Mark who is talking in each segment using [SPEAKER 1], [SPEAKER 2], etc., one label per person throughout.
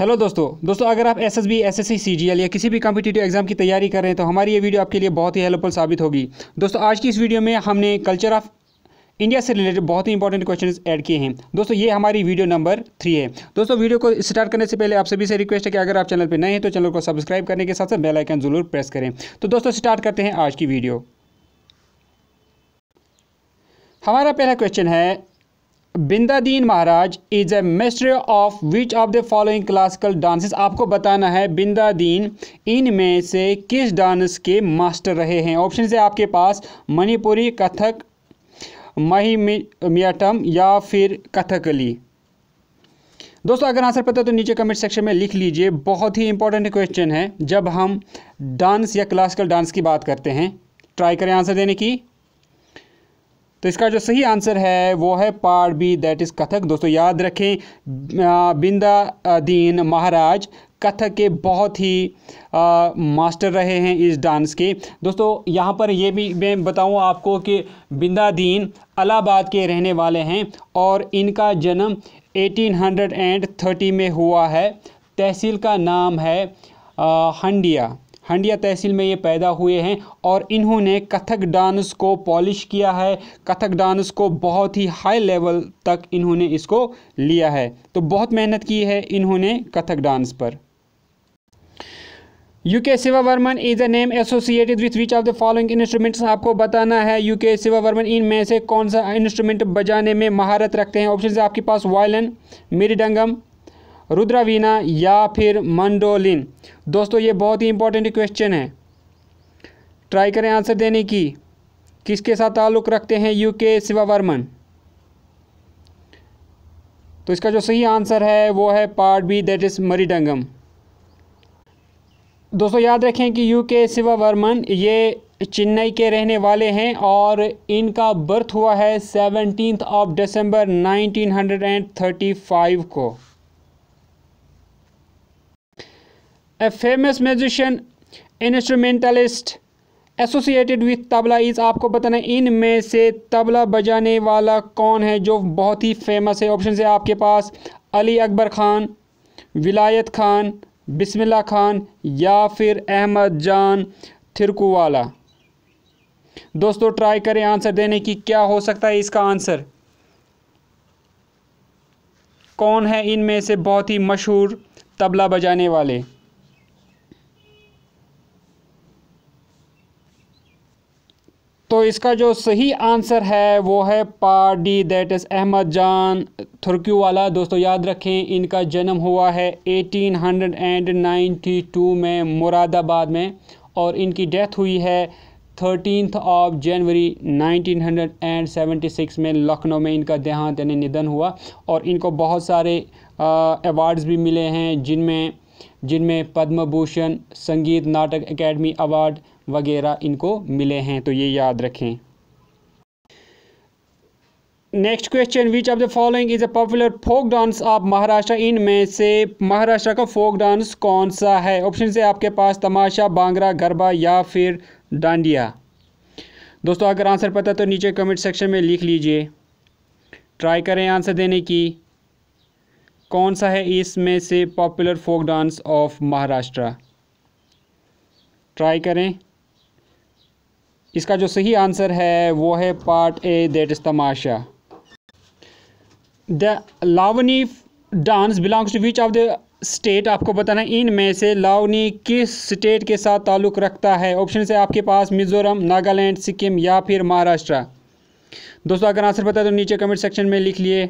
[SPEAKER 1] hello दोस्तों दोस्तों अगर आप S S B S S C C G L या किसी भी कॉम्पिटेटिव एग्जाम की तैयारी कर रहे हैं तो हमारी ये वीडियो आपके लिए बहुत ही हेल्पफुल साबित होगी दोस्तों आज की इस वीडियो में हमने कल्चर ऑफ इंडिया से रिलेटेड बहुत ही इंपॉर्टेंट क्वेश्चंस ऐड किए हैं दोस्तों ये हमारी वीडियो नंबर थ्री है दोस्तों वीडियो को स्टार्ट करने से पहले आप सभी से रिक्वेस्ट है कि अगर आप चैनल पर नए हैं तो चैनल को सब्सक्राइब करने के साथ साथ बेल आइकन जरूर प्रेस करें तो दोस्तों स्टार्ट करते हैं आज की वीडियो हमारा पहला क्वेश्चन है Bindadin Maharaj is a mystery of which of the following classical dances आपको बताना है बिंदादीन इनमें से किस डांस के मास्टर रहे हैं ऑप्शन से आपके पास मणिपुरी कथक महिमियाटम या फिर कथकली दोस्तों अगर आंसर पता तो नीचे कमेंट सेक्शन में लिख लीजिए बहुत ही इंपॉर्टेंट क्वेश्चन है जब हम डांस या क्लासिकल डांस की बात करते हैं ट्राई करें आंसर देने की तो इसका जो सही आंसर है वो है part B that is Kathak दोस्तों याद रखें बिंदा दीन महाराज कथक के बहुत ही आ, मास्टर रहे हैं इस डांस के दोस्तों यहाँ पर ये भी मैं बताऊँ आपको कि बिंदा दीन अलाहाबाद के रहने वाले हैं और इनका जन्म 1830 में हुआ है तहसील का नाम है आ, हंडिया हंडिया तहसील में ये पैदा हुए हैं और इन्होंने कथक डांस को पॉलिश किया है कथक डांस को बहुत ही हाई लेवल तक इन्होंने इसको लिया है तो बहुत मेहनत की है इन्होंने कथक डांस पर UK Shiva Varman is a name associated with which of the following instruments आपको बताना है यूके शिवा वर्मन इनमें से कौन सा इंस्ट्रूमेंट बजाने में महारत रखते हैं ऑप्शन आपके पास वायलिन मिरीडंगम रुद्रावीना या फिर मंडोलिन दोस्तों ये बहुत ही इंपॉर्टेंट क्वेश्चन है ट्राई करें आंसर देने की किसके साथ ताल्लुक रखते हैं यू के शिवावर्मन तो इसका जो सही आंसर है वो है part B that is mridangam दोस्तों याद रखें कि यू के शिवावर्मन ये चेन्नई के रहने वाले हैं और इनका बर्थ हुआ है सेवनटीन ऑफ दिसंबर 1935 को a famous musician instrumentalist associated with tabla is आपको बताना इन में से तबला बजाने वाला कौन है जो बहुत ही फेमस है ऑप्शन है आपके पास अली अकबर खान विलायत खान बिस्मिल्ला खान या फिर अहमद जान थिरकुवाला दोस्तों ट्राई करें आंसर देने की क्या हो सकता है इसका आंसर कौन है इनमें से बहुत ही मशहूर तबला बजाने वाले तो इसका जो सही आंसर है वो है part D that is Ahmed Jan Thirakwa वाला दोस्तों याद रखें इनका जन्म हुआ है 1892 में मुरादाबाद में और इनकी डेथ हुई है थर्टीनथ ऑफ जनवरी 1976 में लखनऊ में इनका देहांत यानी निधन हुआ और इनको बहुत सारे अवार्ड्स भी मिले हैं जिनमें जिनमें पद्म भूषण संगीत नाटक एकेडमी अवार्ड वगैरह इनको मिले हैं तो ये याद रखें next question which of the following is a popular folk dance of Maharashtra इनमें से महाराष्ट्र का फोक डांस कौन सा है ऑप्शन से आपके पास तमाशा बांगड़ा गरबा या फिर डांडिया दोस्तों अगर आंसर पता तो नीचे कमेंट सेक्शन में लिख लीजिए ट्राई करें आंसर देने की कौन सा है इसमें से popular folk dance of Maharashtra try करें इसका जो सही आंसर है वो है part A that is Tamasha the Lavani dance belongs to which of the state आपको बताना इन में से लावनी किस स्टेट के साथ ताल्लुक़ रखता है ऑप्शन से आपके पास मिज़ोरम नागालैंड सिक्किम या फिर महाराष्ट्र दोस्तों अगर आंसर पता तो नीचे कमेंट सेक्शन में लिख लिए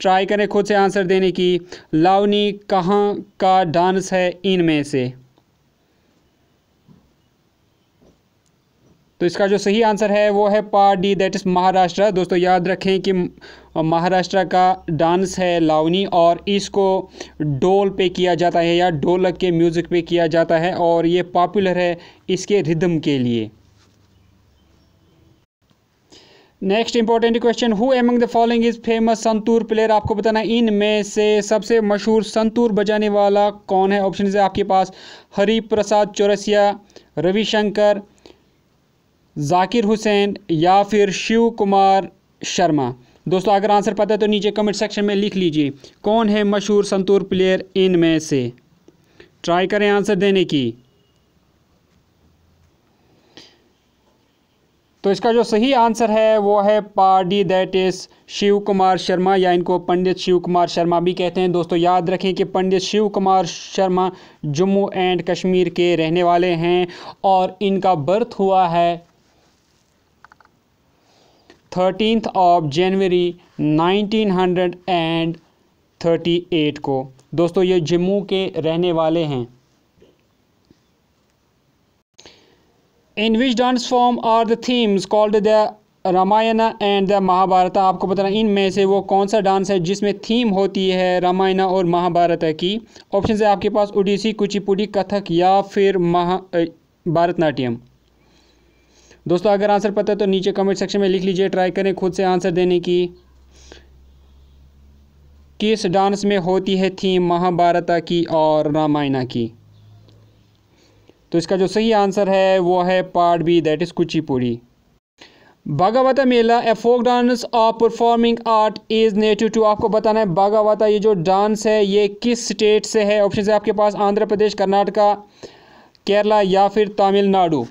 [SPEAKER 1] ट्राई करें खुद से आंसर देने की लावनी कहाँ का डांस है इन में से तो इसका जो सही आंसर है वो है part D that is Maharashtra दोस्तों याद रखें कि महाराष्ट्र का डांस है लावनी और इसको डोल पे किया जाता है या ढोलक के म्यूज़िक पे किया जाता है और ये पॉपुलर है इसके रिदम के लिए next important question who among the following is famous santoor player आपको बताना इन में से सबसे मशहूर संतूर बजाने वाला कौन है ऑप्शन है आपके पास हरि प्रसाद चौरसिया रविशंकर जाकिर हुसैन या फिर शिव कुमार शर्मा दोस्तों अगर आंसर पता है तो नीचे कमेंट सेक्शन में लिख लीजिए कौन है मशहूर संतूर प्लेयर इन में से ट्राई करें आंसर देने की तो इसका जो सही आंसर है वो है part D that is Shiv Kumar Sharma या इनको पंडित शिव कुमार शर्मा भी कहते हैं दोस्तों याद रखें कि पंडित शिव कुमार शर्मा जम्मू एंड कश्मीर के रहने वाले हैं और इनका बर्थ हुआ है थर्टीनथ ऑफ जनवरी 1938 को दोस्तों ये जम्मू के रहने वाले हैं in which dance form are the themes called the Ramayana and the Mahabharata आपको पता है इनमें से वो कौन सा डांस है जिसमें थीम होती है रामायण और महाभारत की ऑप्शन है आपके पास उड़ीसी कुचिपुड़ी कथक या फिर महा भारतनाट्यम दोस्तों अगर आंसर पता है तो नीचे कमेंट सेक्शन में लिख लीजिए ट्राई करें खुद से आंसर देने की किस डांस में होती है थीम महाभारत की और रामायणा की तो इसका जो सही आंसर है वो है part B that is Kuchipudi Bhagavata Mela a folk dance और performing art is native to आपको बताना है बागावता ये जो डांस है ये किस स्टेट से है ऑप्शन है आपके पास आंध्र प्रदेश कर्नाटका केरला या फिर तमिलनाडु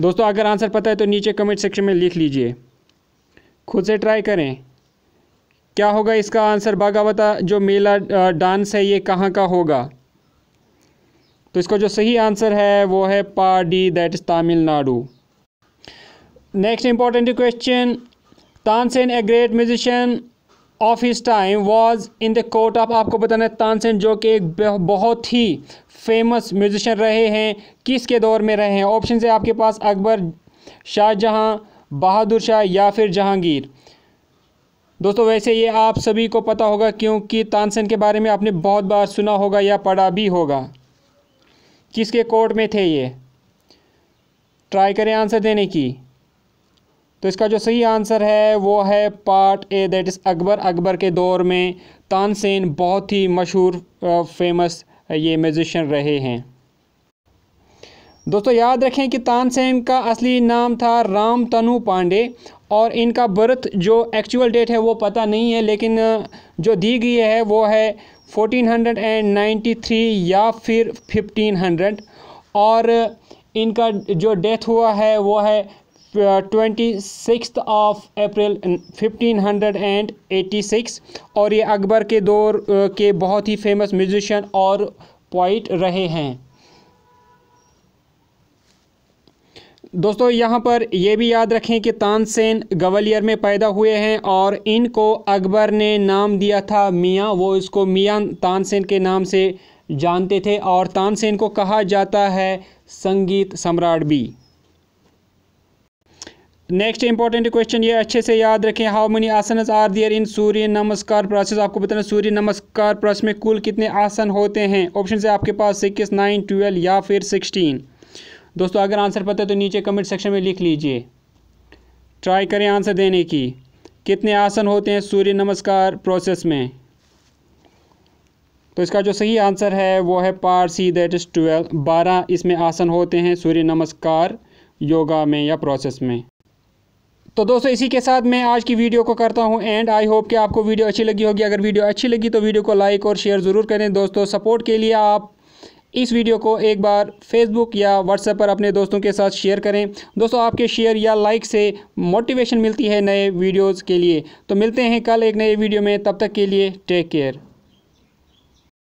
[SPEAKER 1] दोस्तों अगर आंसर पता है तो नीचे कमेंट सेक्शन में लिख लीजिए खुद से ट्राई करें क्या होगा इसका आंसर बागावता जो मेला डांस है ये कहाँ का होगा तो इसका जो सही आंसर है वो है पा D that is Tamil Nadu next important question Tansen a great musician of his time was in the court of आपको बताना है तानसेन जो कि एक बहुत ही फेमस म्यूजिशियन रहे हैं किसके दौर में रहे हैं ऑप्शन है आपके पास अकबर शाहजहाँ बहादुर शाह या फिर जहांगीर दोस्तों वैसे ये आप सभी को पता होगा क्योंकि तानसेन के बारे में आपने बहुत बार सुना होगा या पढ़ा भी होगा किसके कोर्ट में थे ये ट्राई करें आंसर देने की तो इसका जो सही आंसर है वो है part A that is Akbar Akbar के दौर में तानसेन बहुत ही मशहूर फेमस ये म्यूज़िशन रहे हैं दोस्तों याद रखें कि तानसेन का असली नाम था राम तनु पांडे और इनका बर्थ जो एक्चुअल डेट है वो पता नहीं है लेकिन जो दी गई है वो है 1493 या फिर 1500 और इनका जो डेथ हुआ है वो है ट्वेंटी सिक्स ऑफ अप्रैल 1586 और ये अकबर के दौर के बहुत ही फेमस म्यूजिशियन और पोइट रहे हैं दोस्तों यहाँ पर यह भी याद रखें कि तानसेन ग्वालियर में पैदा हुए हैं और इनको अकबर ने नाम दिया था मियाँ वो इसको मियाँ तानसेन के नाम से जानते थे और तानसेन को कहा जाता है संगीत सम्राट भी नेक्स्ट इंपॉर्टेंट क्वेश्चन ये अच्छे से याद रखें how many asanas are there in Surya Namaskar process आपको बताना सूर्य नमस्कार प्रोसेस में कुल कितने आसन होते हैं ऑप्शन है आपके पास सिक्स नाइन ट्वेल्व या फिर सिक्सटीन दोस्तों अगर आंसर पता है तो नीचे कमेंट सेक्शन में लिख लीजिए ट्राई करें आंसर देने की कितने आसन होते हैं सूर्य नमस्कार प्रोसेस में तो इसका जो सही आंसर है वो है part C that is twelve बारह इसमें आसन होते हैं सूर्य नमस्कार योगा में या प्रोसेस में तो दोस्तों इसी के साथ मैं आज की वीडियो को करता हूँ एंड आई होप कि आपको वीडियो अच्छी लगी होगी अगर वीडियो अच्छी लगी तो वीडियो को लाइक और शेयर ज़रूर करें दोस्तों सपोर्ट के लिए आप इस वीडियो को एक बार फेसबुक या व्हाट्सएप पर अपने दोस्तों के साथ शेयर करें दोस्तों आपके शेयर या लाइक से मोटिवेशन मिलती है नए वीडियोज़ के लिए तो मिलते हैं कल एक नए वीडियो में तब तक के लिए टेक केयर